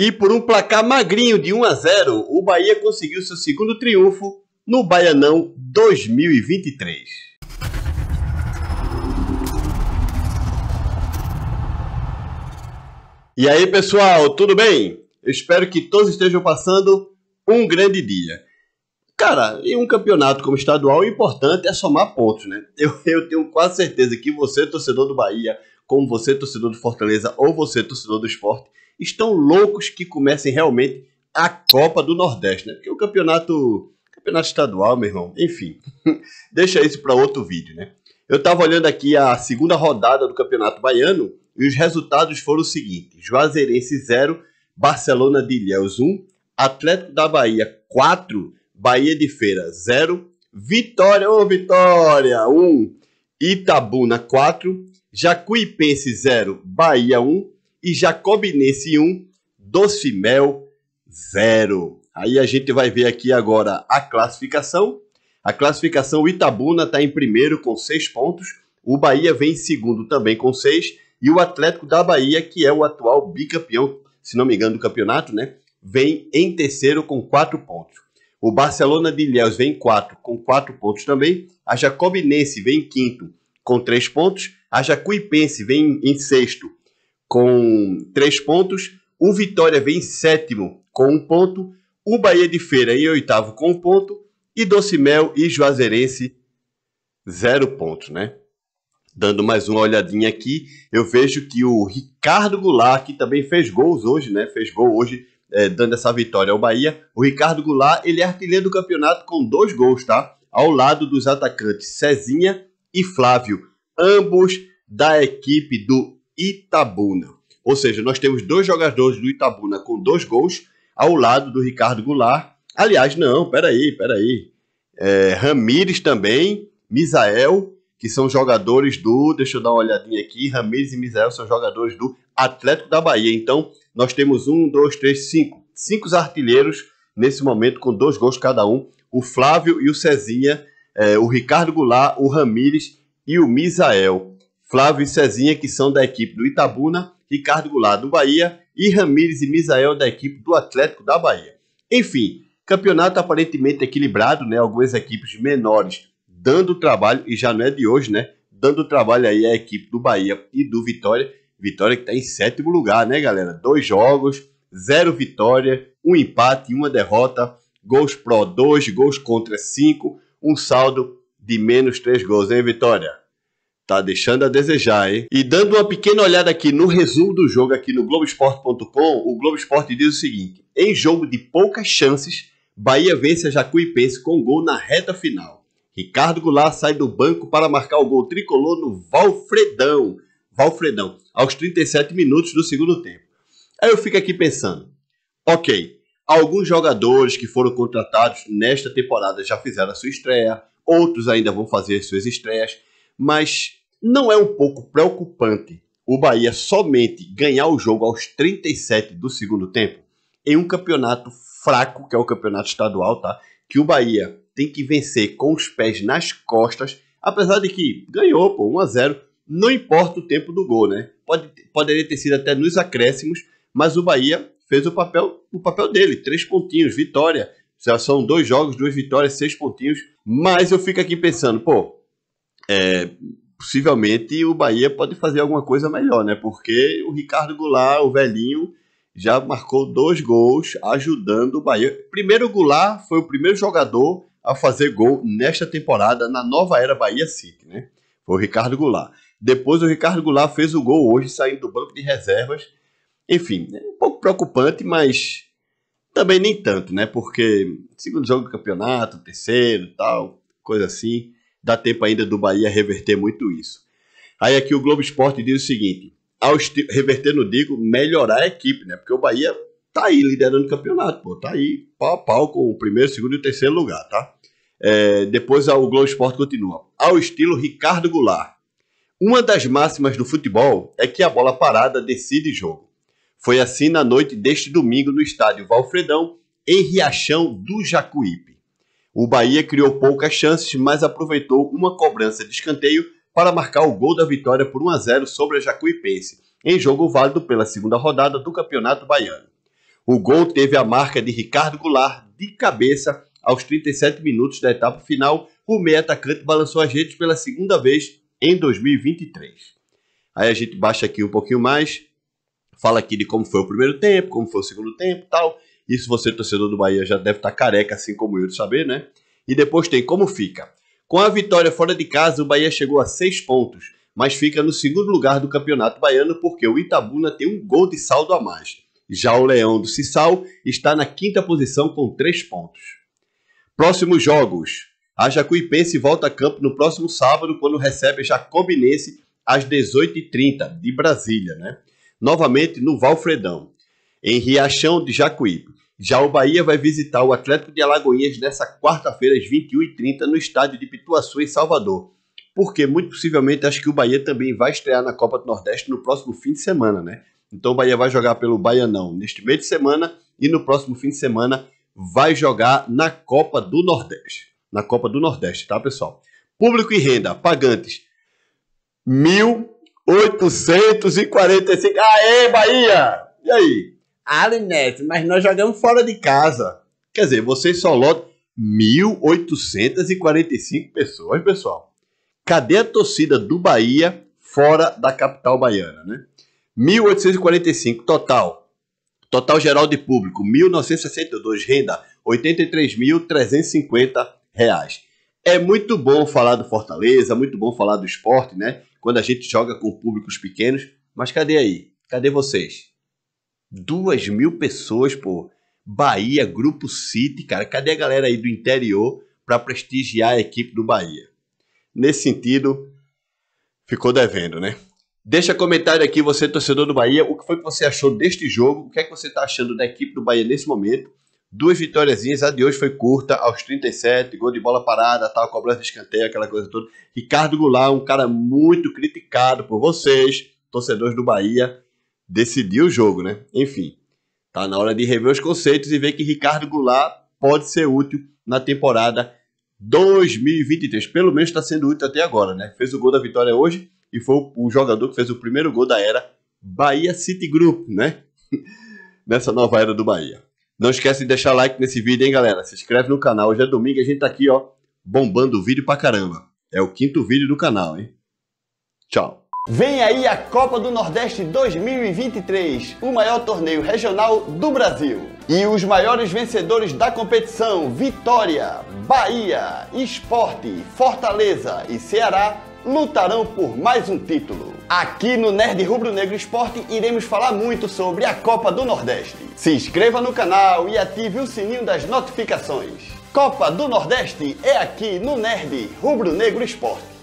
E por um placar magrinho de 1 a 0, o Bahia conseguiu seu segundo triunfo no Baianão 2023. E aí, pessoal, tudo bem? Eu espero que todos estejam passando um grande dia. Cara, em um campeonato como estadual, o importante é somar pontos, né? Eu, eu tenho quase certeza que você, torcedor do Bahia, como você, torcedor do Fortaleza, ou você, torcedor do esporte, estão loucos que comecem realmente a Copa do Nordeste, né? Porque o campeonato, campeonato estadual, meu irmão, enfim, deixa isso para outro vídeo, né? Eu estava olhando aqui a segunda rodada do Campeonato Baiano e os resultados foram os seguintes: Juazeirense 0, Barcelona de Ilhéus 1, Atlético da Bahia 4, Bahia de Feira 0, Vitória, ô oh, Vitória 1, Itabuna 4, Jacuipense 0, Bahia 1, e Jacobinense 1, Doce Mel 0. Aí a gente vai ver aqui agora a classificação. A classificação Itabuna está em primeiro com 6 pontos. O Bahia vem em segundo também com 6. E o Atlético da Bahia, que é o atual bicampeão, se não me engano, do campeonato, né? Vem em terceiro com 4 pontos. O Barcelona de Ilhéus vem em 4 com 4 pontos também. A Jacobinense vem em quinto com 3 pontos. A Jacuipense vem em sexto com três pontos. O Vitória vem em sétimo com um ponto. O Bahia de Feira em oitavo com um ponto. E Docimel e Juazeirense, zero pontos, né? Dando mais uma olhadinha aqui, eu vejo que o Ricardo Goulart, que também fez gols hoje, né? Fez gol hoje, é, dando essa vitória ao Bahia. O Ricardo Goulart, ele é artilheiro do campeonato com dois gols, tá? Ao lado dos atacantes Cezinha e Flávio, ambos da equipe do Itabuna. Ou seja, nós temos dois jogadores do Itabuna com dois gols ao lado do Ricardo Goulart. Aliás, não, peraí, peraí. É, Ramires também, Misael, que são jogadores do. Deixa eu dar uma olhadinha aqui. Ramires e Misael são jogadores do Atlético da Bahia. Então, nós temos um, dois, três, cinco. Cinco artilheiros nesse momento com dois gols cada um. O Flávio e o Cezinha, é, o Ricardo Goulart, o Ramires e o Misael. Flávio e Cezinha, que são da equipe do Itabuna, Ricardo Goulart do Bahia e Ramires e Misael da equipe do Atlético da Bahia. Enfim, campeonato aparentemente equilibrado, né? Algumas equipes menores dando trabalho, e já não é de hoje, né? Dando trabalho aí à equipe do Bahia e do Vitória. Vitória que está em sétimo lugar, né, galera? Dois jogos, zero vitória, um empate e uma derrota. Gols pró 2, gols contra 5, um saldo de menos três gols, hein, Vitória? Tá deixando a desejar, hein? E dando uma pequena olhada aqui no resumo do jogo aqui no Globoesporte.com, o Globo Esporte diz o seguinte: em jogo de poucas chances, Bahia vence a Jacuipense com gol na reta final. Ricardo Goulart sai do banco para marcar o gol tricolor no Valfredão. Valfredão, aos 37 minutos do segundo tempo. Aí eu fico aqui pensando, ok, Alguns jogadores que foram contratados nesta temporada já fizeram a sua estreia, outros ainda vão fazer suas estreias, mas não é um pouco preocupante o Bahia somente ganhar o jogo aos 37 do segundo tempo em um campeonato fraco, que é o campeonato estadual, tá? Que o Bahia tem que vencer com os pés nas costas, apesar de que ganhou, pô, 1 a 0, não importa o tempo do gol, né? Pode, poderia ter sido até nos acréscimos, mas o Bahia fez o papel, o papel dele, três pontinhos, vitória. Já são dois jogos, duas vitórias, seis pontinhos. Mas eu fico aqui pensando, pô, é, possivelmente o Bahia pode fazer alguma coisa melhor, né? Porque o Ricardo Goulart, o velhinho, já marcou dois gols ajudando o Bahia. Primeiro o Goulart foi o primeiro jogador a fazer gol nesta temporada na nova era Bahia City, né? Foi o Ricardo Goulart. Depois o Ricardo Goulart fez o gol hoje saindo do banco de reservas. Enfim, é um pouco preocupante, mas também nem tanto, né? Porque segundo jogo do campeonato, terceiro, tal, coisa assim dá tempo ainda do Bahia reverter muito isso. Aí aqui o Globo Esporte diz o seguinte: ao reverter, não digo, melhorar a equipe, né? Porque o Bahia tá aí liderando o campeonato, pô, tá aí pau a pau com o primeiro, segundo e terceiro lugar, tá? É, depois o Globo Esporte continua. Ao estilo Ricardo Goulart. Uma das máximas do futebol é que a bola parada decide jogo. Foi assim na noite deste domingo no estádio Valfredão, em Riachão do Jacuípe. O Bahia criou poucas chances, mas aproveitou uma cobrança de escanteio para marcar o gol da vitória por 1 a 0 sobre a Jacuipense, em jogo válido pela segunda rodada do Campeonato Baiano. O gol teve a marca de Ricardo Goulart de cabeça aos 37 minutos da etapa final. O meia atacante balançou a gente pela segunda vez em 2023. Aí a gente baixa aqui um pouquinho mais, fala aqui de como foi o primeiro tempo, como foi o segundo tempo, tal. Isso você, torcedor do Bahia, já deve estar tá careca, assim como eu, de saber, né? E depois tem como fica. Com a vitória fora de casa, o Bahia chegou a seis pontos, mas fica no segundo lugar do Campeonato Baiano porque o Itabuna tem um gol de saldo a mais. Já o Leão do Cissal está na quinta posição com três pontos. Próximos jogos. A Jacuipense volta a campo no próximo sábado, quando recebe a Jacobinense às 18h30, de Brasília, né? Novamente no Valfredão em Riachão de Jacuípe. Já o Bahia vai visitar o Atlético de Alagoinhas nesta quarta-feira, às 21h30, no estádio de Pituaçu, em Salvador. Porque, muito possivelmente, acho que o Bahia também vai estrear na Copa do Nordeste no próximo fim de semana, né? Então o Bahia vai jogar pelo Baianão neste meio de semana e no próximo fim de semana vai jogar na Copa do Nordeste. Na Copa do Nordeste, tá, pessoal? Público e renda, pagantes. 1.845. Aê, Bahia! E aí? Neto, mas nós jogamos fora de casa. Quer dizer, vocês só lotam 1.845 pessoas, pessoal. Cadê a torcida do Bahia fora da capital baiana, né? 1.845 total. Total geral de público, 1.962. Renda, 83.350 reais. É muito bom falar do Fortaleza, muito bom falar do esporte, né? Quando a gente joga com públicos pequenos. Mas cadê aí? Cadê vocês? Duas mil pessoas, pô. Bahia, Grupo City, cara. Cadê a galera aí do interior para prestigiar a equipe do Bahia? Nesse sentido, ficou devendo, né? Deixa comentário aqui, você torcedor do Bahia, o que foi que você achou deste jogo? O que é que você está achando da equipe do Bahia nesse momento? Duas vitórias, a de hoje foi curta, aos 37, gol de bola parada, tal, cobrança de escanteio, aquela coisa toda. Ricardo Goulart, um cara muito criticado por vocês, torcedores do Bahia, decidiu o jogo, né? Enfim, tá na hora de rever os conceitos e ver que Ricardo Goulart pode ser útil na temporada 2023. Pelo menos está sendo útil até agora, né? Fez o gol da vitória hoje e foi o jogador que fez o primeiro gol da era Bahia City Group, né? Nessa nova era do Bahia. Não esquece de deixar like nesse vídeo, hein, galera? Se inscreve no canal. Hoje é domingo, e a gente tá aqui, ó, bombando o vídeo pra caramba. É o quinto vídeo do canal, hein? Tchau. Vem aí a Copa do Nordeste 2023, o maior torneio regional do Brasil. E os maiores vencedores da competição: Vitória, Bahia, Esporte, Fortaleza e Ceará lutarão por mais um título. Aqui no Nerd Rubro Negro Esporte iremos falar muito sobre a Copa do Nordeste. Se inscreva no canal e ative o sininho das notificações. Copa do Nordeste é aqui no Nerd Rubro Negro Esporte.